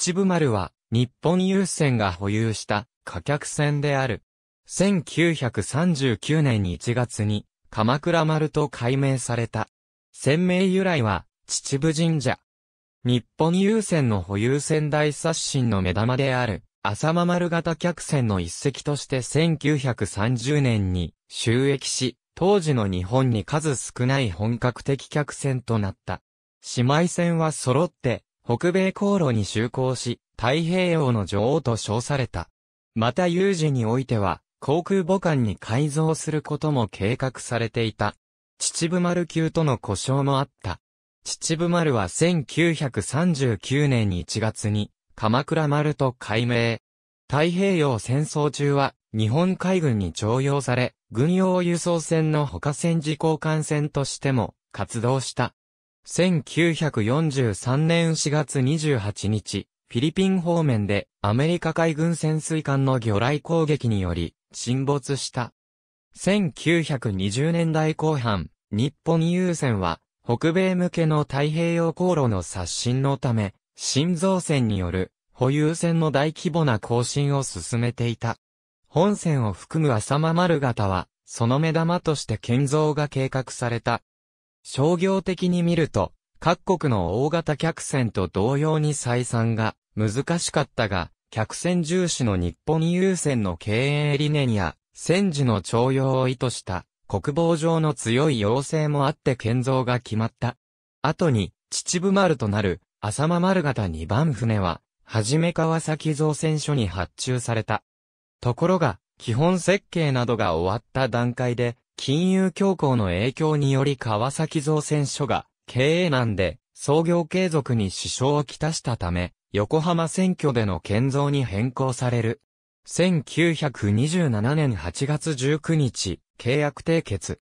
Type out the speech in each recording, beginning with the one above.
秩父丸は、日本郵船が保有した貨客船である。1939年1月に、鎌倉丸と改名された。船名由来は、秩父神社。日本郵船の保有船大刷新の目玉である、浅間丸型客船の一隻として1930年に収益し、当時の日本に数少ない本格的客船となった。姉妹船は揃って北米航路に就航し、太平洋の女王と称された。また有事においては、航空母艦に改造することも計画されていた。秩父丸級との故障もあった。秩父丸は1939年1月に、鎌倉丸と改名。太平洋戦争中は、日本海軍に徴用され、軍用輸送船の他戦時交換船としても活動した。1943年4月28日、フィリピン方面でアメリカ海軍潜水艦の魚雷攻撃により沈没した。1920年代後半、日本優船は北米向けの太平洋航路の刷新のため、新造船による保有船の大規模な更新を進めていた。本船を含む浅間丸型は、その目玉として建造が計画された商業的に見ると、各国の大型客船と同様に採算が難しかったが、客船重視の日本優先の経営理念や、戦時の徴用を意図した国防上の強い要請もあって建造が決まった。後に、秩父丸となる浅間丸型2番船は、はじめ川崎造船所に発注された。ところが、基本設計などが終わった段階で、金融恐慌の影響により川崎造船所が経営難で創業継続に支障をきたしたため、横浜選挙での建造に変更される。1927年8月19日、契約締結。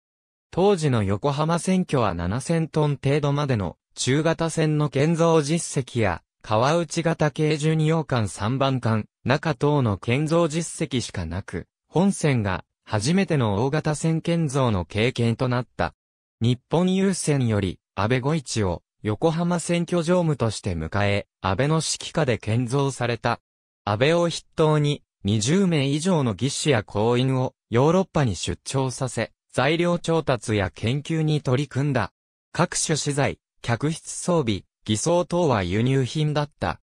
当時の横浜選挙は7000トン程度までの中型船の建造実績や、川内型軽二洋艦3番艦、中等の建造実績しかなく、本船が初めての大型戦建造の経験となった。日本郵船より、安倍五一を横浜選挙常務として迎え、安倍の指揮下で建造された。安倍を筆頭に、20名以上の技師や行員をヨーロッパに出張させ、材料調達や研究に取り組んだ。各種資材、客室装備、偽装等は輸入品だった。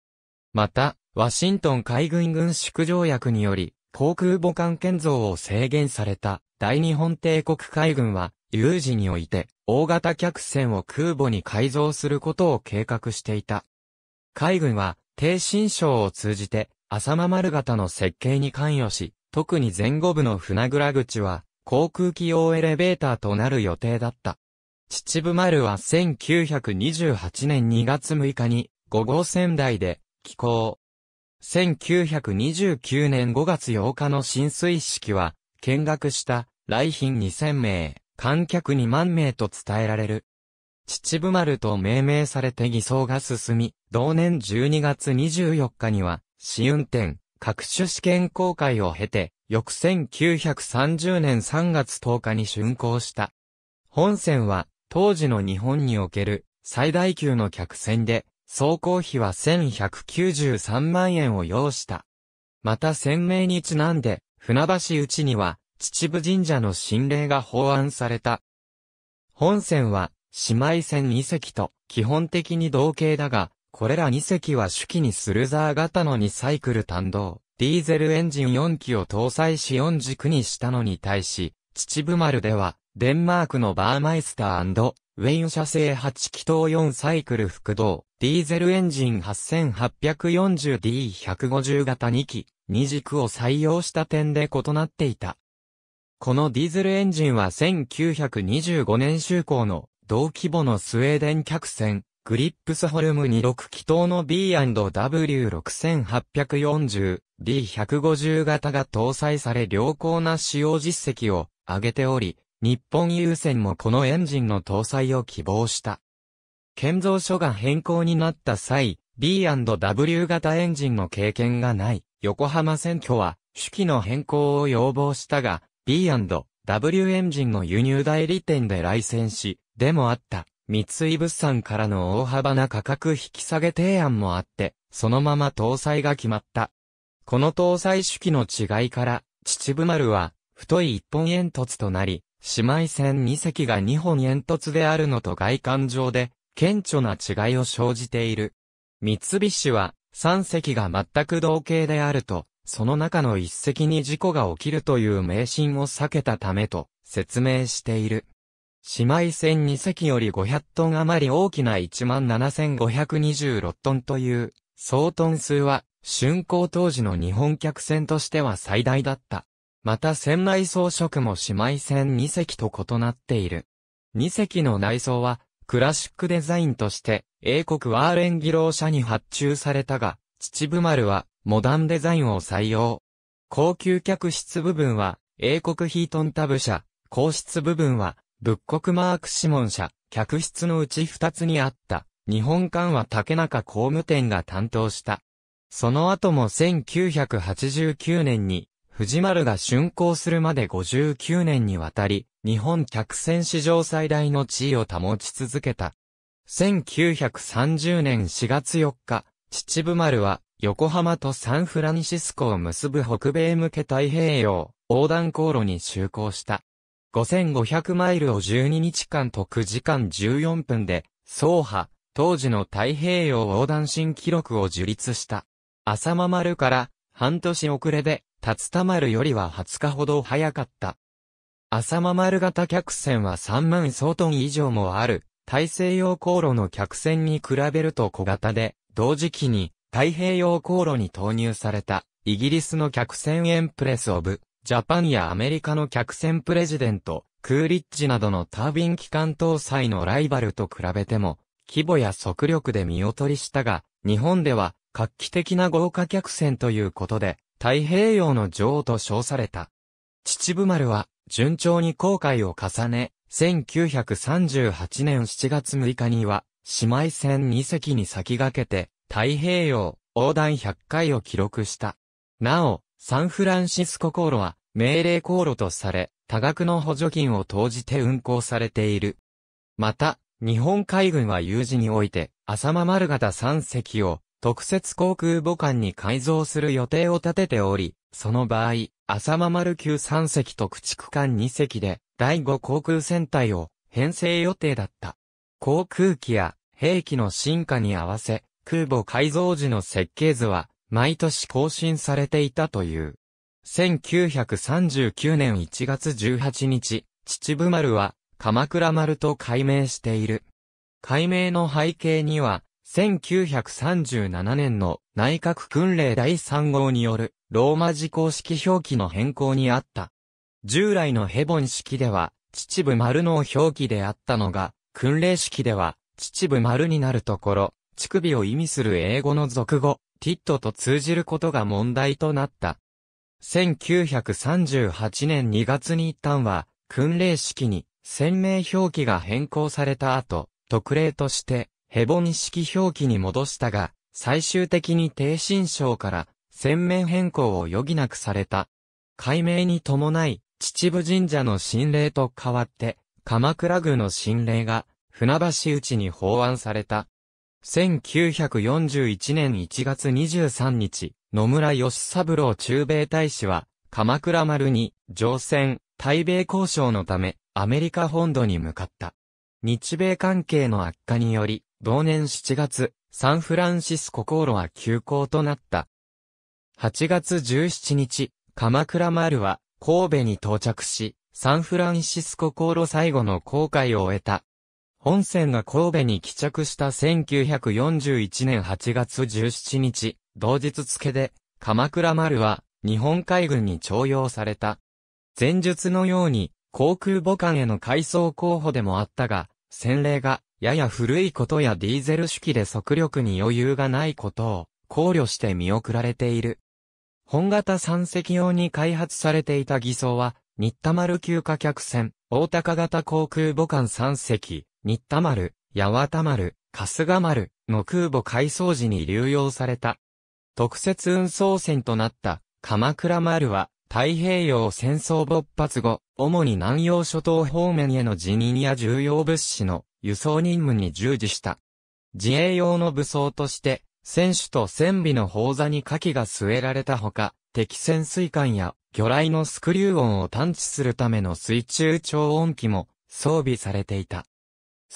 また、ワシントン海軍軍縮条約により、航空母艦建造を制限された大日本帝国海軍は、有事において、大型客船を空母に改造することを計画していた。海軍は、低新省を通じて、浅間丸型の設計に関与し、特に前後部の船倉口は、航空機用エレベーターとなる予定だった。秩父丸は1928年2月6日に、5号船台で、寄港。1929年5月8日の浸水式は、見学した来賓2000名、観客2万名と伝えられる。秩父丸と命名されて偽装が進み、同年12月24日には、試運転、各種試験公開を経て、翌1930年3月10日に竣工した。本船は、当時の日本における最大級の客船で、走行費は1193万円を要した。また鮮明にちなんで、船橋内には、秩父神社の神霊が法案された。本線は、姉妹線2隻と、基本的に同型だが、これら2隻は主機にスルザー型の2サイクル単動、ディーゼルエンジン4機を搭載し4軸にしたのに対し、秩父丸では、デンマークのバーマイスターウェイン社製8気筒4サイクル複動、ディーゼルエンジン 8840D150 型2機、2軸を採用した点で異なっていた。このディーゼルエンジンは1925年就航の同規模のスウェーデン客船、グリップスホルム26気筒の B&W6840D150 型が搭載され良好な使用実績を上げており、日本郵船もこのエンジンの搭載を希望した。建造所が変更になった際、B&W 型エンジンの経験がない横浜選挙は手記の変更を要望したが、B&W エンジンの輸入代理店で来船し、でもあった。三井物産からの大幅な価格引き下げ提案もあって、そのまま搭載が決まった。この搭載手記の違いから、秩父丸は、太い一本煙突となり、姉妹船2隻が2本煙突であるのと外観上で、顕著な違いを生じている。三菱は、3隻が全く同型であると、その中の1隻に事故が起きるという迷信を避けたためと説明している。姉妹船2隻より500トン余り大きな17,526トンという、総トン数は、竣工当時の日本客船としては最大だった。また船内装飾も姉妹船2隻と異なっている。2隻の内装は、クラシックデザインとして、英国ワーレンギロー社に発注されたが、秩父丸は、モダンデザインを採用。高級客室部分は、英国ヒートンタブ社、皇室部分は、仏国マークシモン社、客室のうち2つにあった、日本館は竹中工務店が担当した。その後も1989年に、藤丸が竣工するまで59年にわたり、日本客船史上最大の地位を保ち続けた。1930年4月4日、秩父丸は横浜とサンフランシスコを結ぶ北米向け太平洋横断航路に就航した。5500マイルを12日間と9時間14分で、走破、当時の太平洋横断新記録を樹立した。浅間丸から半年遅れで竜田丸よりは20日ほど早かった。浅間丸型客船は3万総トン以上もある、大西洋航路の客船に比べると小型で、同時期に太平洋航路に投入された、イギリスの客船エンプレス・オブ、ジャパンやアメリカの客船プレジデント、クーリッジなどのタービン機関搭載のライバルと比べても、規模や速力で見劣りしたが、日本では画期的な豪華客船ということで、太平洋の女王と称された。秩父丸は、順調に航海を重ね、1938年7月6日には、姉妹船2隻に先駆けて、太平洋横断100回を記録した。なお、サンフランシスコ航路は、命令航路とされ、多額の補助金を投じて運航されている。また、日本海軍は有事において、浅間丸型3隻を、特設航空母艦に改造する予定を立てており、その場合、浅間丸級3隻と駆逐艦2隻で、第5航空戦隊を編成予定だった。航空機や兵器の進化に合わせ、空母改造時の設計図は、毎年更新されていたという。1939年1月18日、秩父丸は、鎌倉丸と改名している。改名の背景には、1937年の内閣訓令第3号によるローマ字公式表記の変更にあった。従来のヘボン式では秩父丸の表記であったのが、訓令式では秩父丸になるところ、乳首を意味する英語の俗語、ティットと通じることが問題となった。1938年2月に一旦は、訓令式に、鮮明表記が変更された後、特例として、ヘボン式表記に戻したが、最終的に低心章から、洗面変更を余儀なくされた。改名に伴い、秩父神社の神霊と変わって、鎌倉宮の神霊が、船橋内に法案された。1941年1月23日、野村義三郎駐米大使は、鎌倉丸に、乗船、対米交渉のため、アメリカ本土に向かった。日米関係の悪化により、同年7月、サンフランシスコ航路は休校となった。8月17日、鎌倉丸は神戸に到着し、サンフランシスコ航路最後の航海を終えた。本船が神戸に帰着した1941年8月17日、同日付で、鎌倉丸は日本海軍に徴用された。前述のように、航空母艦への改装候補でもあったが、洗例がやや古いことやディーゼル式で速力に余裕がないことを考慮して見送られている。本型三隻用に開発されていた偽装は、新田丸旧貨客船、大高型航空母艦三隻、新田丸、八幡丸、春日丸の空母改装時に流用された。特設運送船となった鎌倉丸は太平洋戦争勃発後、主に南洋諸島方面への辞任や重要物資の輸送任務に従事した。自衛用の武装として、船首と船尾の砲座に火器が据えられたほか、敵潜水艦や魚雷のスクリュー音を探知するための水中超音機も装備されていた。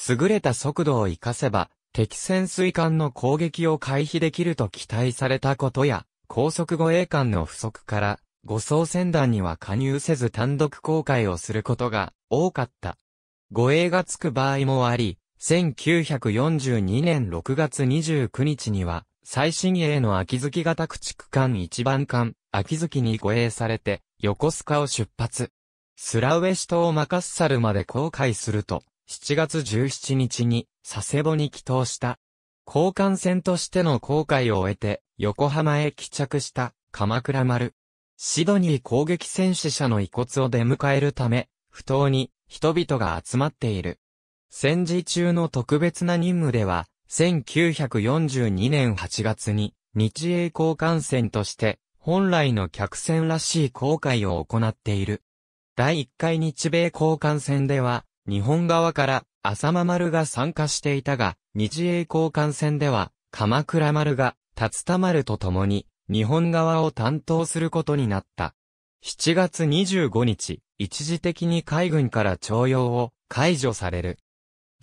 優れた速度を活かせば、敵潜水艦の攻撃を回避できると期待されたことや、高速護衛艦の不足から、護送船団には加入せず単独航海をすることが多かった。護衛がつく場合もあり、1942年6月29日には、最新鋭の秋月型駆逐艦一番艦、秋月に護衛されて、横須賀を出発。スラウエシ島を任す猿まで航海すると、7月17日に佐世保に帰島した。交換船としての航海を終えて、横浜へ帰着した鎌倉丸。シドニー攻撃戦死者の遺骨を出迎えるため、不当に人々が集まっている。戦時中の特別な任務では、1942年8月に日英交換船として本来の客船らしい航海を行っている。第1回日米交換船では日本側から浅間丸が参加していたが、日英交換船では鎌倉丸が竜田丸と共に日本側を担当することになった。7月25日、一時的に海軍から徴用を解除される。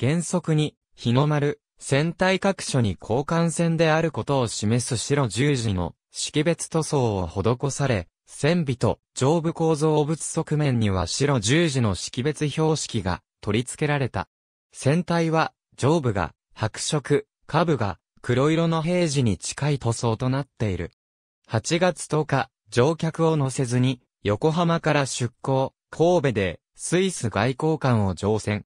原則に、日の丸、船体各所に交換船であることを示す白十字の識別塗装を施され、船尾と上部構造物側面には白十字の識別標識が取り付けられた。船体は上部が白色、下部が黒色の平時に近い塗装となっている。8月10日、乗客を乗せずに横浜から出港、神戸でスイス外交官を乗船。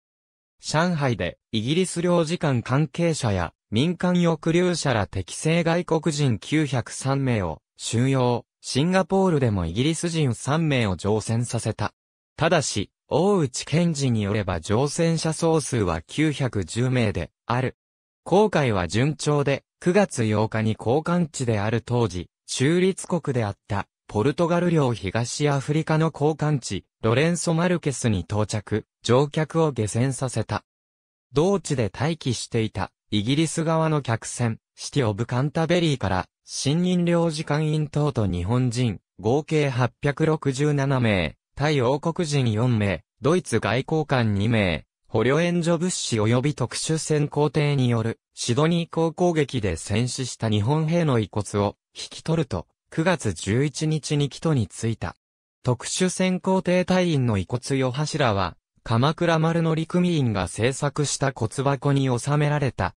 上海でイギリス領事館関係者や民間抑留者ら適正外国人903名を収容、シンガポールでもイギリス人3名を乗船させた。ただし、大内賢治によれば乗船者総数は910名である。航海は順調で、9月8日に交換地である当時、中立国であったポルトガル領東アフリカの交換地、ロレンソ・マルケスに到着、乗客を下船させた。同地で待機していた、イギリス側の客船、シティ・オブ・カンタベリーから、新任領事館員等と日本人、合計867名、タイ王国人4名、ドイツ外交官2名、捕虜援助物資及び特殊潜航艇によるシドニー港攻撃で戦死した日本兵の遺骨を引き取ると、9月11日に帰途に着いた。特殊潜航艇隊員の遺骨与柱は、鎌倉丸陸務員が制作した骨箱に収められた。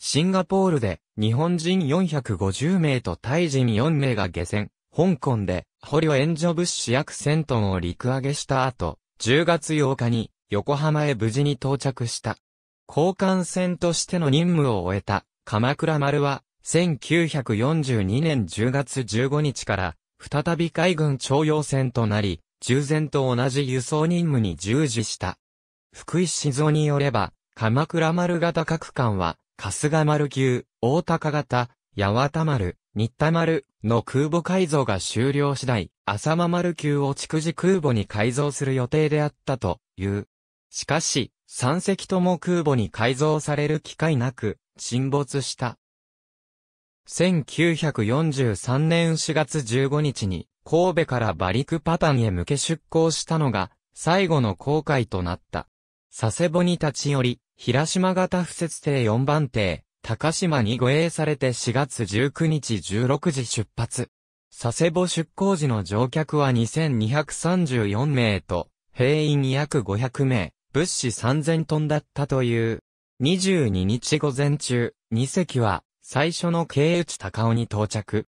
シンガポールで日本人450名とタイ人4名が下船、香港で捕虜援助物資約1000トンを陸揚げした後、10月8日に横浜へ無事に到着した。交換船としての任務を終えた鎌倉丸は1942年10月15日から、再び海軍徴用船となり、従前と同じ輸送任務に従事した。福井静雄によれば、鎌倉丸型各艦は、春日丸級、大高型、八幡丸、新田丸の空母改造が終了次第、浅間丸級を逐次空母に改造する予定であったという。しかし、三隻とも空母に改造される機会なく、沈没した。1943年4月15日に、神戸から馬陸パタンへ向け出港したのが、最後の航海となった。佐世保に立ち寄り、平島型不設艇4番艇、高島に護衛されて4月19日16時出発。佐世保出港時の乗客は2234名と、兵員約500名、物資3000トンだったという。22日午前中、2隻は、最初の経由地高尾に到着。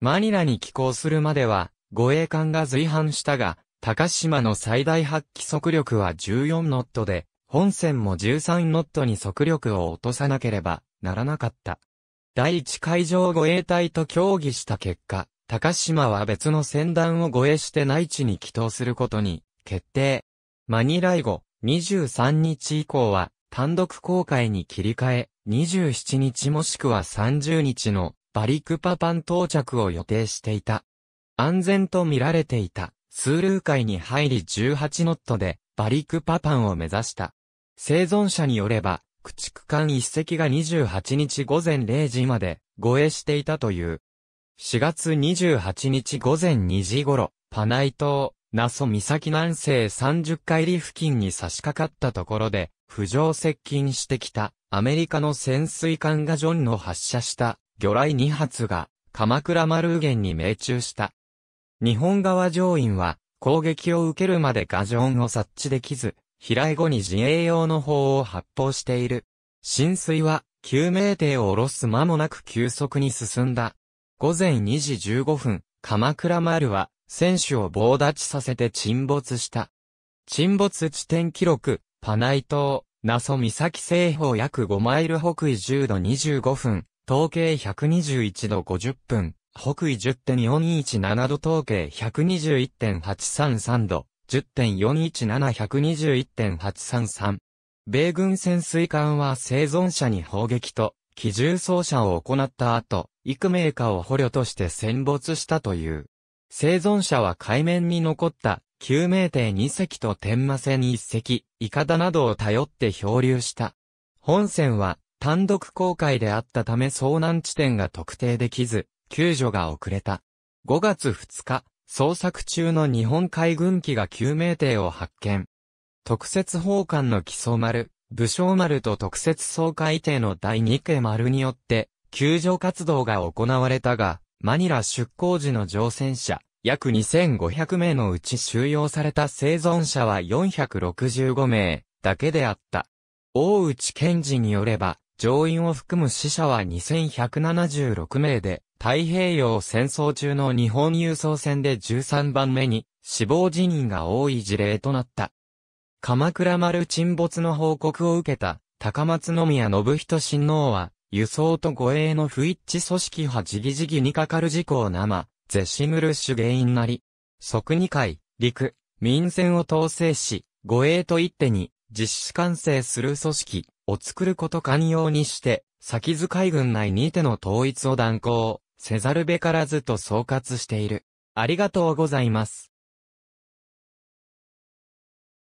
マニラに寄港するまでは、護衛艦が随伴したが、高島の最大発揮速力は14ノットで、本船も13ノットに速力を落とさなければならなかった。第一海上護衛隊と協議した結果、高島は別の船団を護衛して内地に帰島することに決定。マニラ以後、23日以降は単独航海に切り替え、27日もしくは30日のバリクパパン到着を予定していた。安全と見られていたスールー海に入り18ノットでバリクパパンを目指した。生存者によれば、駆逐艦一隻が28日午前0時まで護衛していたという。4月28日午前2時頃、パナイ島、那蘇岬南西30海里付近に差し掛かったところで、浮上接近してきたアメリカの潜水艦がジョンの発射した魚雷2発が鎌倉丸源に命中した。日本側上院は攻撃を受けるまでガジョンを察知できず、飛来後に自衛用の砲を発砲している。浸水は救命艇を下ろす間もなく急速に進んだ。午前2時15分、鎌倉丸は選手を棒立ちさせて沈没した。沈没地点記録、パナイ島、ナソ岬西方約5マイル北緯10度25分、統計121度50分、北緯10.417度統計121.833度、10.417121.833。米軍潜水艦は生存者に砲撃と、機銃掃射を行った後、幾名かを捕虜として戦没したという。生存者は海面に残った救命艇2隻と天魔船1隻、イカダなどを頼って漂流した。本船は単独航海であったため遭難地点が特定できず、救助が遅れた。5月2日、捜索中の日本海軍機が救命艇を発見。特設奉艦の基礎丸、武将丸と特設総海艇の第2家丸によって、救助活動が行われたが、マニラ出港時の乗船者、約2500名のうち収容された生存者は465名だけであった。大内健治によれば、乗員を含む死者は2176名で、太平洋戦争中の日本輸送船で13番目に死亡辞任が多い事例となった。鎌倉丸沈没の報告を受けた高松宮信人親王は輸送と護衛の不一致組織派じぎじぎにかかる事項生、ゼシムルシュ原因なり。即二回、陸、民戦を統制し、護衛と一手に、実施完成する組織を作ること寛容にして、先津海軍内にての統一を断行、せざるべからずと総括している。ありがとうございます。